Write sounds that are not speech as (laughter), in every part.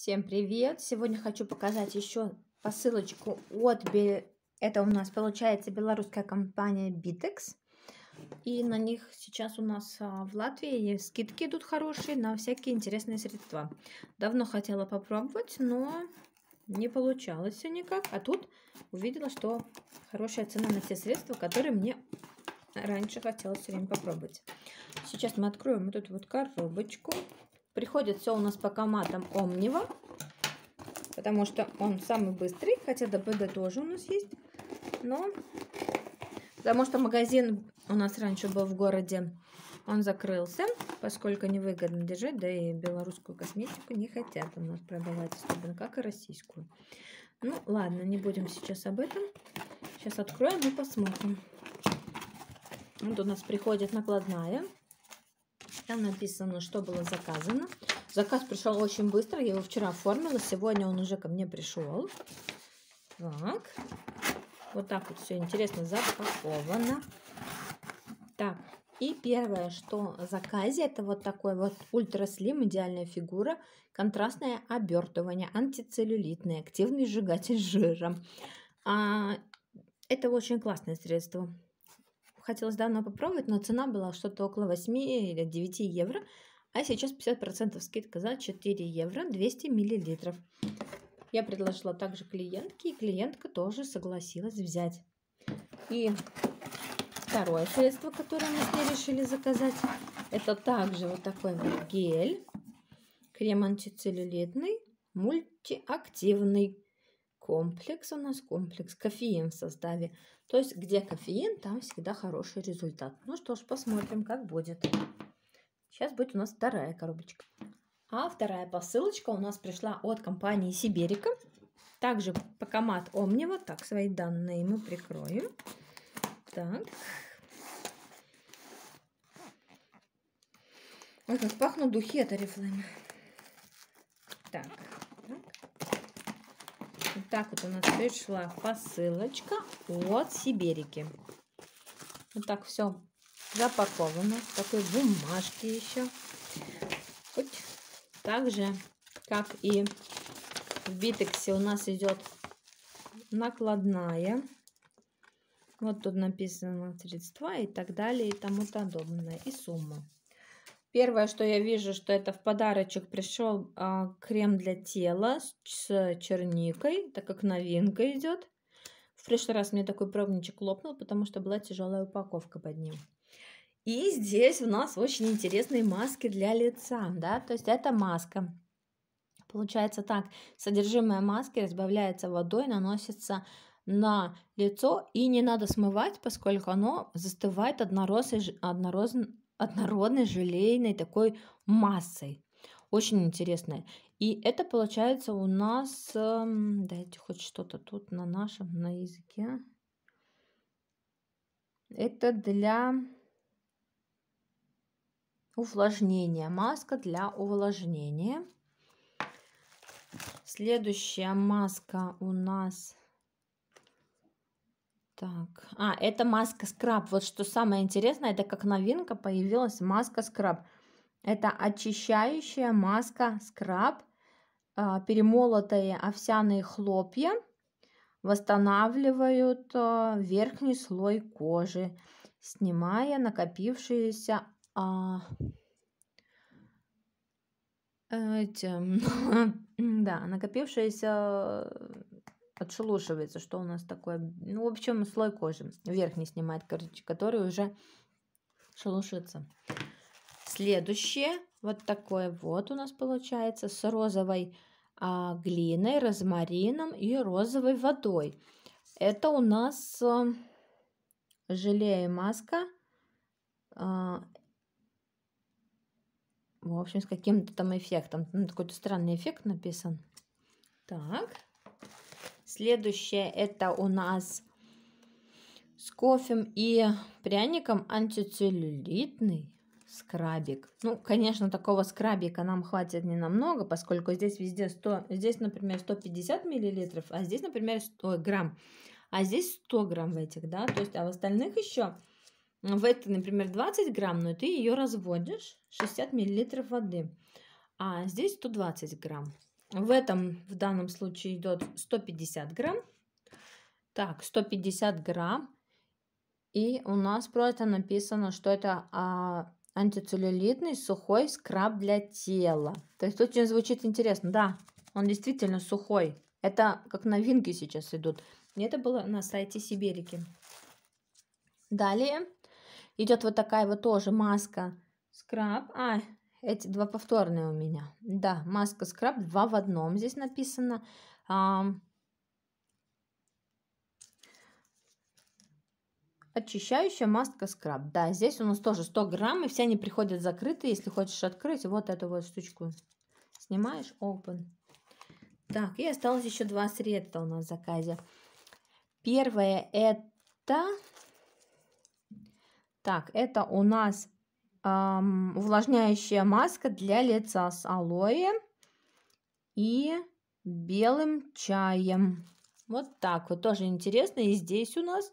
Всем привет! Сегодня хочу показать еще посылочку от... Это у нас получается белорусская компания Bitex. И на них сейчас у нас а, в Латвии скидки идут хорошие на всякие интересные средства. Давно хотела попробовать, но не получалось никак. А тут увидела, что хорошая цена на те средства, которые мне раньше хотелось все время попробовать. Сейчас мы откроем вот эту вот коробочку. Приходит все у нас по коматам Омнива, потому что он самый быстрый, хотя ДПД тоже у нас есть. Но потому что магазин у нас раньше был в городе, он закрылся, поскольку невыгодно держать, да и белорусскую косметику не хотят у нас продавать, особенно как и российскую. Ну ладно, не будем сейчас об этом. Сейчас откроем и посмотрим. Вот у нас приходит накладная. Там написано, что было заказано. Заказ пришел очень быстро. Я его вчера оформила. Сегодня он уже ко мне пришел. Так. Вот так вот все интересно запаковано. Так. И первое, что в заказе, это вот такой вот ультраслим, идеальная фигура, контрастное обертывание, антицеллюлитное, активный сжигатель жира. А, это очень классное средство хотелось давно попробовать, но цена была что-то около 8 или 9 евро, а сейчас 50% скидка за 4 евро 200 миллилитров. Я предложила также клиентке, и клиентка тоже согласилась взять. И второе средство, которое мы с ней решили заказать, это также вот такой вот гель, крем антицеллюлитный, мультиактивный комплекс у нас, комплекс кофеин в составе. То есть, где кофеин, там всегда хороший результат. Ну что ж, посмотрим, как будет. Сейчас будет у нас вторая коробочка. А вторая посылочка у нас пришла от компании Сиберика. Также Покомат Омнива. Так, свои данные мы прикроем. Так. Ой, как пахнут духи от Арифлейма. Так. Вот так вот у нас пришла посылочка от Сибирики. Вот так все запаковано. В такой бумажке еще. Хоть так же, как и в битексе у нас идет накладная. Вот тут написано средства и так далее и тому подобное. И сумма. Первое, что я вижу, что это в подарочек пришел а, крем для тела с, с черникой, так как новинка идет. В прошлый раз мне такой пробничек лопнул, потому что была тяжелая упаковка под ним. И здесь у нас очень интересные маски для лица, да, то есть это маска. Получается так, содержимое маски разбавляется водой, наносится на лицо и не надо смывать, поскольку оно застывает однороз, однороз, однородной желейной такой массой. Очень интересная. И это получается у нас... Эм, дайте хоть что-то тут на нашем, на языке. Это для увлажнения. Маска для увлажнения. Следующая маска у нас так, а, это маска скраб. Вот что самое интересное, это как новинка появилась маска скраб. Это очищающая маска скраб, а, перемолотые овсяные хлопья восстанавливают а, верхний слой кожи, снимая накопившиеся а, эти, (laughs) да, накопившиеся отшелушивается, что у нас такое. Ну, в общем, слой кожи верхний снимает, короче, который уже шелушится. Следующее вот такое вот у нас получается с розовой а, глиной, розмарином и розовой водой. Это у нас а, желе и маска. А, в общем, с каким-то там эффектом. Ну, какой-то странный эффект написан. Так. Следующее это у нас с кофе и пряником антицеллюлитный скрабик. Ну, конечно, такого скрабика нам хватит не намного, поскольку здесь везде 100, здесь, например, 150 миллилитров, а здесь, например, 100 грамм, а здесь 100 грамм в этих, да, то есть, а в остальных еще в этой, например, 20 грамм, но ты ее разводишь, 60 миллилитров воды, а здесь 120 грамм. В этом в данном случае идет 150 грамм. Так, 150 грамм. И у нас просто написано, что это а, антицеллюлитный сухой скраб для тела. То есть очень звучит интересно. Да, он действительно сухой. Это как новинки сейчас идут. Это было на сайте Сибирики. Далее идет вот такая вот тоже маска скраб. А, эти два повторные у меня. Да, маска скраб два в одном здесь написано. А, очищающая маска скраб. Да, здесь у нас тоже 100 грамм, и все они приходят закрытые. Если хочешь открыть, вот эту вот штучку снимаешь, open. Так, и осталось еще два средства у нас в заказе. Первое это... Так, это у нас эм, увлажняющая маска для лица с алоэ и белым чаем. Вот так вот, тоже интересно. И здесь у нас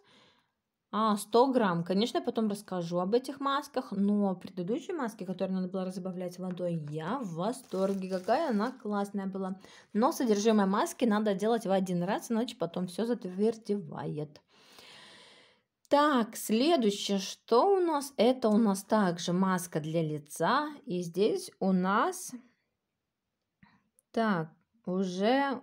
а, 100 грамм. Конечно, я потом расскажу об этих масках, но предыдущие маски, которые надо было разбавлять водой, я в восторге. Какая она классная была. Но содержимое маски надо делать в один раз, иначе потом все затвердевает. Так, следующее, что у нас? Это у нас также маска для лица. И здесь у нас... Так, уже...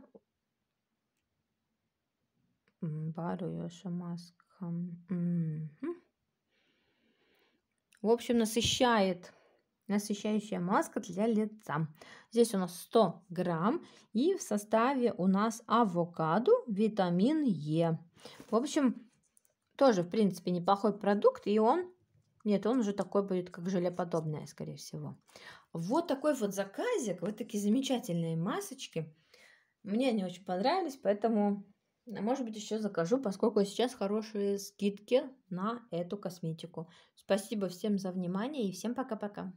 Баруеша маска. Хм. В общем, насыщает насыщающая маска для лица. Здесь у нас 100 грамм и в составе у нас авокадо, витамин Е. В общем, тоже, в принципе, неплохой продукт, и он... Нет, он уже такой будет, как желеподобное, скорее всего. Вот такой вот заказик, вот такие замечательные масочки. Мне они очень понравились, поэтому, а может быть, еще закажу, поскольку сейчас хорошие скидки на эту косметику. Спасибо всем за внимание и всем пока-пока.